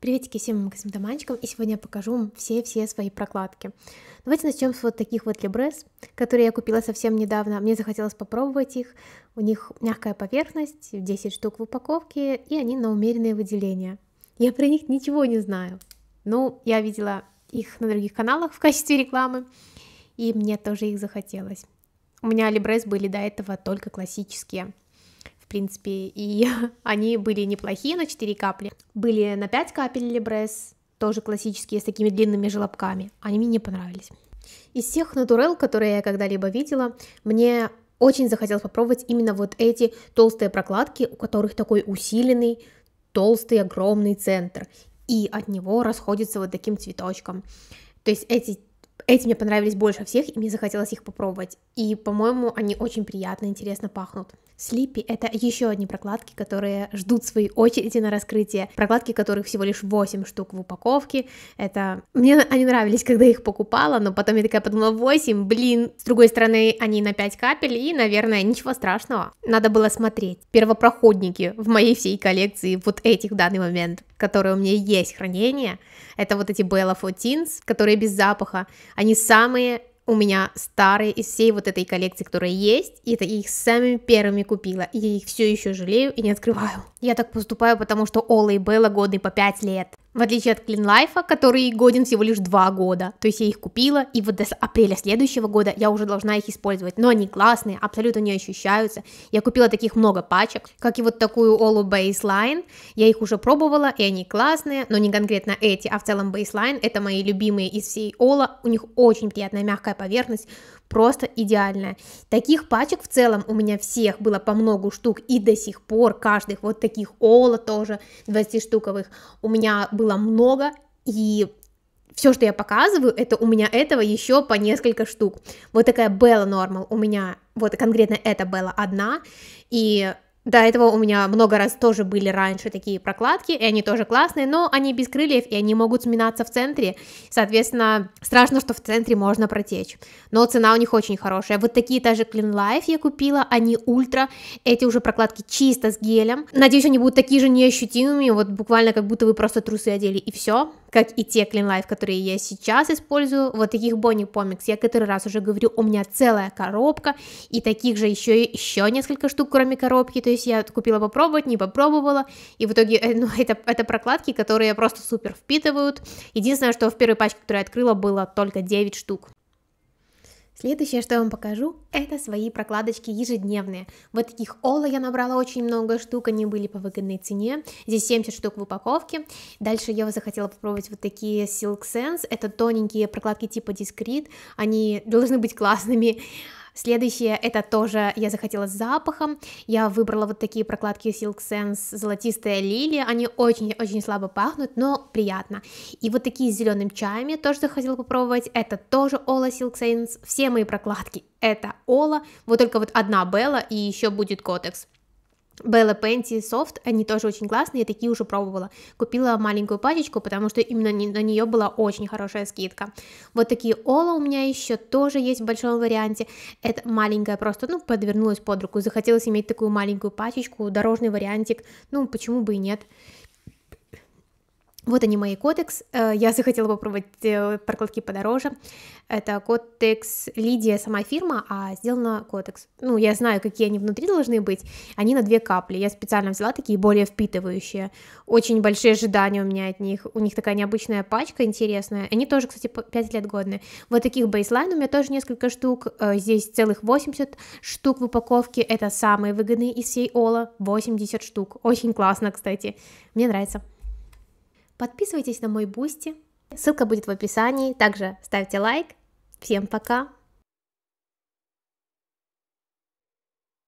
Приветики всем моим косметоманчикам, и сегодня я покажу вам все-все свои прокладки. Давайте начнем с вот таких вот либрес, которые я купила совсем недавно. Мне захотелось попробовать их. У них мягкая поверхность, 10 штук в упаковке, и они на умеренное выделение. Я про них ничего не знаю. но я видела их на других каналах в качестве рекламы, и мне тоже их захотелось. У меня либрес были до этого только классические – принципе, и они были неплохие на 4 капли. Были на 5 капель Лебрес, тоже классические, с такими длинными желобками. Они мне не понравились. Из всех натурел, которые я когда-либо видела, мне очень захотелось попробовать именно вот эти толстые прокладки, у которых такой усиленный, толстый, огромный центр. И от него расходится вот таким цветочком. То есть эти эти мне понравились больше всех, и мне захотелось их попробовать. И, по-моему, они очень приятно, интересно пахнут. Слиппи — это еще одни прокладки, которые ждут своей очереди на раскрытие, прокладки которых всего лишь 8 штук в упаковке. Это... Мне они нравились, когда я их покупала, но потом я такая подумала, 8, блин. С другой стороны, они на 5 капель, и, наверное, ничего страшного. Надо было смотреть. Первопроходники в моей всей коллекции вот этих в данный момент, которые у меня есть хранение, это вот эти Bella Fontines, которые без запаха. Они самые у меня старые из всей вот этой коллекции, которая есть, и это я их самыми первыми купила, и я их все еще жалею и не открываю. Я так поступаю, потому что Ола и Белла годы по 5 лет. В отличие от Clean Клинлайфа, который годен всего лишь два года. То есть я их купила, и вот до апреля следующего года я уже должна их использовать. Но они классные, абсолютно не ощущаются. Я купила таких много пачек, как и вот такую Olu Baseline. Я их уже пробовала, и они классные, но не конкретно эти, а в целом Baseline. Это мои любимые из всей Ола. У них очень приятная мягкая поверхность, просто идеальная. Таких пачек в целом у меня всех было по много штук и до сих пор каждых, вот таких Ола тоже 20 штуковых, у меня было много, и все, что я показываю, это у меня этого еще по несколько штук. Вот такая Белла Нормал у меня, вот конкретно эта Белла одна, и до этого у меня много раз тоже были раньше такие прокладки, и они тоже классные, но они без крыльев, и они могут сминаться в центре, соответственно, страшно, что в центре можно протечь, но цена у них очень хорошая. Вот такие тоже Clean Life я купила, они ультра, эти уже прокладки чисто с гелем, надеюсь, они будут такие же неощутимыми, вот буквально как будто вы просто трусы одели, и все, как и те Clean Life, которые я сейчас использую, вот таких Bonnie Pomix, я который раз уже говорю, у меня целая коробка, и таких же еще, еще несколько штук, кроме коробки, то есть я купила попробовать, не попробовала, и в итоге, э, ну, это, это прокладки, которые просто супер впитывают, единственное, что в первой пачке, которую я открыла, было только 9 штук. Следующее, что я вам покажу, это свои прокладочки ежедневные. Вот таких Ола я набрала очень много штук, они были по выгодной цене. Здесь 70 штук в упаковке. Дальше я захотела попробовать вот такие Silk Sense. Это тоненькие прокладки типа Discreet. Они должны быть классными. Следующее, это тоже я захотела с запахом, я выбрала вот такие прокладки Silk Sense золотистая лилия, они очень-очень слабо пахнут, но приятно. И вот такие с зеленым чаями тоже захотела попробовать, это тоже Ола Silk Sense, все мои прокладки это Ола, вот только вот одна Белла и еще будет Котекс. Белла Пенти Софт, они тоже очень классные, я такие уже пробовала. Купила маленькую пачечку, потому что именно на нее была очень хорошая скидка. Вот такие Ола у меня еще тоже есть в большом варианте. Это маленькая просто, ну, подвернулась под руку. Захотелось иметь такую маленькую пачечку, дорожный вариантик. Ну, почему бы и нет. Вот они мои кодекс. Э, я захотела попробовать э, прокладки подороже. Это кодекс Лидия, сама фирма, а сделана кодекс. Ну, я знаю, какие они внутри должны быть. Они на две капли. Я специально взяла такие более впитывающие. Очень большие ожидания у меня от них. У них такая необычная пачка интересная. Они тоже, кстати, 5 лет годные. Вот таких бейслайн у меня тоже несколько штук. Э, здесь целых 80 штук в упаковке. Это самые выгодные из всей Ола. 80 штук. Очень классно, кстати. Мне нравится. Подписывайтесь на мой бусти. Ссылка будет в описании. Также ставьте лайк. Всем пока.